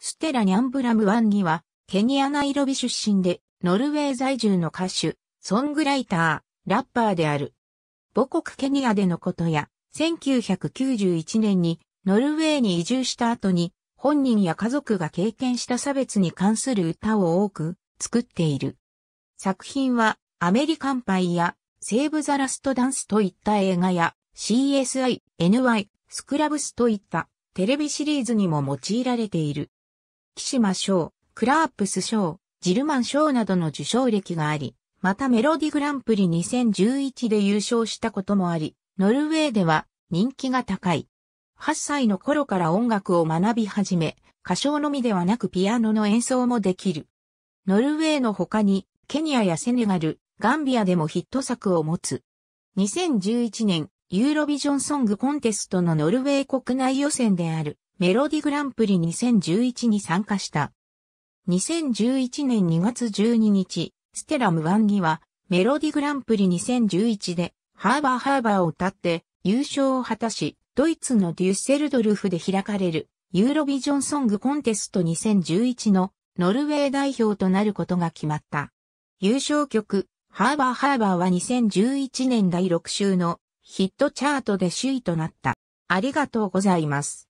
ステラ・ニャンブラム・ワンギは、ケニア・ナイロビ出身で、ノルウェー在住の歌手、ソングライター、ラッパーである。母国ケニアでのことや、1991年にノルウェーに移住した後に、本人や家族が経験した差別に関する歌を多く作っている。作品は、アメリカンパイや、セーブ・ザ・ラスト・ダンスといった映画や、CSI、NY、スクラブスといったテレビシリーズにも用いられている。木島賞、クラープス賞、ジルマン賞などの受賞歴があり、またメロディグランプリ2011で優勝したこともあり、ノルウェーでは人気が高い。8歳の頃から音楽を学び始め、歌唱のみではなくピアノの演奏もできる。ノルウェーの他に、ケニアやセネガル、ガンビアでもヒット作を持つ。2011年、ユーロビジョンソングコンテストのノルウェー国内予選であるメロディグランプリ2011に参加した。2011年2月12日、ステラムワンギは、メロディグランプリ2011で、ハーバーハーバーを歌って、優勝を果たし、ドイツのデュッセルドルフで開かれる、ユーロビジョンソングコンテスト2011の、ノルウェー代表となることが決まった。優勝曲、ハーバーハーバーは2011年第6週のヒットチャートで首位となった。ありがとうございます。